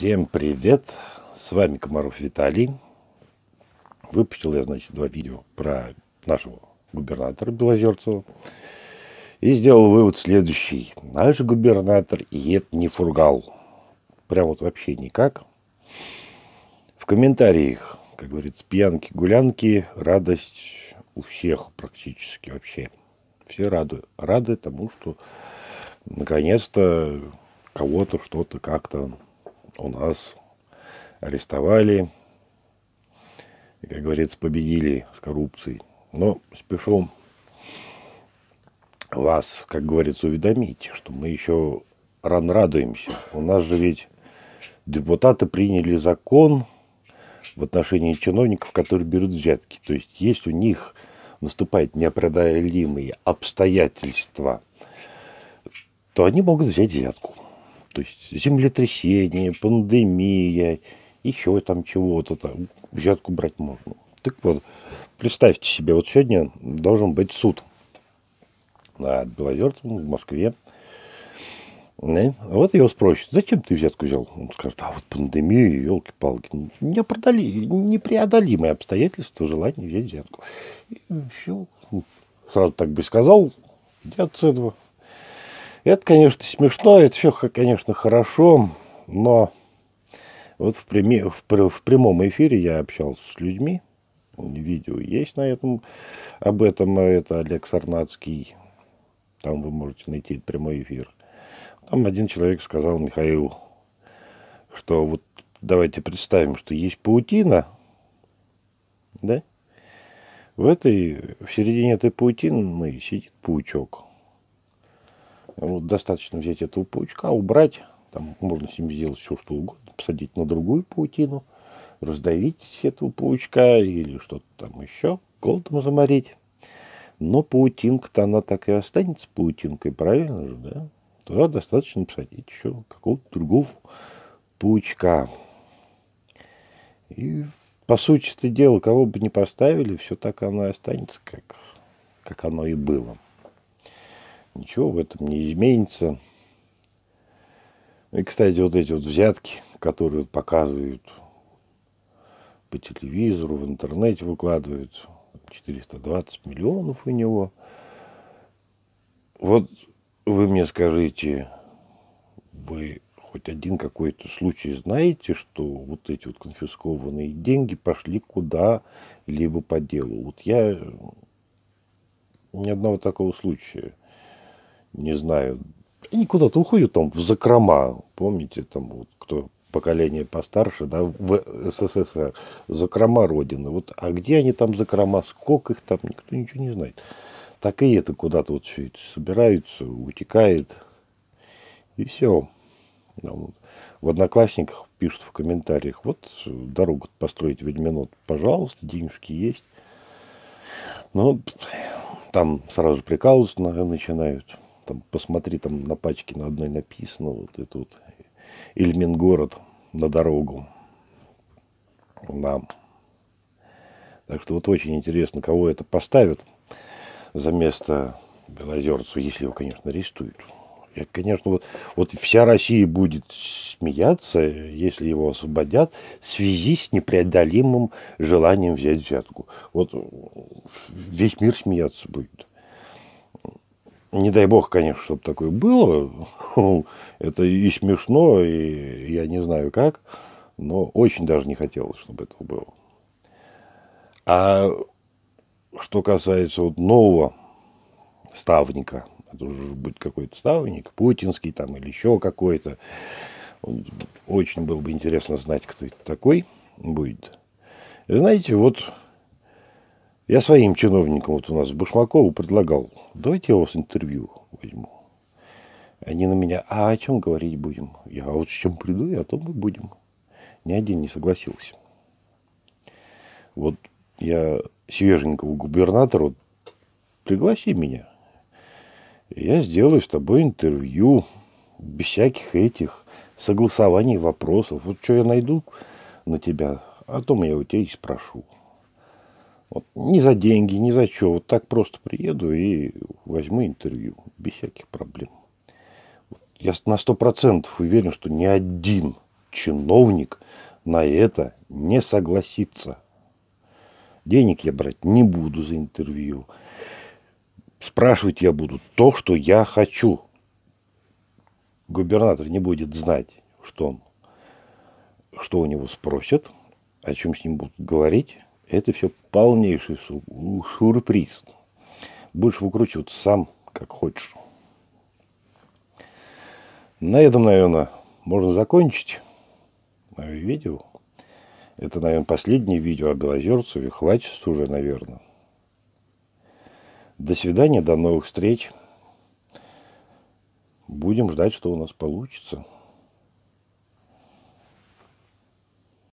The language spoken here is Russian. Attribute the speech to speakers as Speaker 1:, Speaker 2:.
Speaker 1: Всем привет! С вами Комаров Виталий. Выпустил я, значит, два видео про нашего губернатора Белозерцева. И сделал вывод следующий. Наш губернатор ед не фургал. Прям вот вообще никак. В комментариях, как говорится, пьянки, гулянки, радость у всех практически вообще. Все рады, рады тому, что наконец-то кого-то, что-то как-то у нас арестовали, и, как говорится, победили с коррупцией. Но спешу вас, как говорится, уведомить, что мы еще рано радуемся. У нас же ведь депутаты приняли закон в отношении чиновников, которые берут взятки. То есть, есть у них наступают неопределимые обстоятельства, то они могут взять взятку. То есть землетрясение, пандемия, еще там чего-то там. Взятку брать можно. Так вот, представьте себе, вот сегодня должен быть суд над Белозерцем в Москве. Да? А вот его спросят, зачем ты взятку взял? Он скажет, а вот пандемия, елки-палки. Непродали... Непреодолимые обстоятельства, желание взять взятку. И все. Сразу так бы сказал, иди от этого. Это, конечно, смешно, это все, конечно, хорошо, но вот в, пряме, в, в прямом эфире я общался с людьми, видео есть на этом, об этом, а это Олег Сарнацкий, там вы можете найти прямой эфир. Там один человек сказал, Михаил, что вот давайте представим, что есть паутина, да? В этой, в середине этой паутины ну, сидит паучок – вот достаточно взять этого паучка, убрать, там можно с ним сделать все, что угодно, посадить на другую паутину, раздавить этого паучка или что-то там еще, голодом заморить. Но паутинка-то она так и останется паутинкой, правильно же, да? Туда достаточно посадить еще какого-то другого паучка. И по сути это дело, кого бы ни поставили, все так оно и останется, как, как оно и было. Ничего в этом не изменится. И, кстати, вот эти вот взятки, которые показывают по телевизору, в интернете выкладывают, 420 миллионов у него. Вот вы мне скажите, вы хоть один какой-то случай знаете, что вот эти вот конфискованные деньги пошли куда-либо по делу? Вот я ни одного такого случая не знаю, они куда-то уходят там в закрома. Помните, там вот кто поколение постарше, да, в СССР, закрома Родины. Вот, а где они там закрома, сколько их там, никто ничего не знает. Так и это куда-то вот все это собираются, утекает, и все. Ну, в одноклассниках пишут в комментариях, вот дорогу построить Ведьминот, пожалуйста, денежки есть. Но ну, там сразу прикалываться начинают там, посмотри, там на пачке на одной написано, вот и Эльмин город на дорогу нам. Так что вот очень интересно, кого это поставят за место Белозерцу, если его, конечно, арестуют. Я, конечно, вот, вот вся Россия будет смеяться, если его освободят, в связи с непреодолимым желанием взять взятку. Вот весь мир смеяться будет. Не дай бог, конечно, чтобы такое было. Это и смешно, и я не знаю как, но очень даже не хотелось, чтобы этого было. А что касается вот нового ставника, это уже будет какой-то ставник, путинский там или еще какой-то. Очень было бы интересно знать, кто это такой будет. знаете, вот я своим чиновникам, вот у нас Бушмакову предлагал, давайте я вас интервью возьму. Они на меня, а о чем говорить будем? Я а вот с чем приду, и о том мы будем. Ни один не согласился. Вот я свеженького губернатора, вот, пригласи меня. Я сделаю с тобой интервью, без всяких этих согласований вопросов. Вот что я найду на тебя, о том я у тебя и спрошу. Вот, не за деньги, не за что. Вот так просто приеду и возьму интервью. Без всяких проблем. Вот, я на сто процентов уверен, что ни один чиновник на это не согласится. Денег я брать не буду за интервью. Спрашивать я буду то, что я хочу. Губернатор не будет знать, что он, что у него спросят, о чем с ним будут говорить это все полнейший сюрприз. Будешь выкручиваться сам, как хочешь. На этом, наверное, можно закончить мое видео. Это, наверное, последнее видео о Белозерцеве. Хватит уже, наверное. До свидания, до новых встреч. Будем ждать, что у нас получится.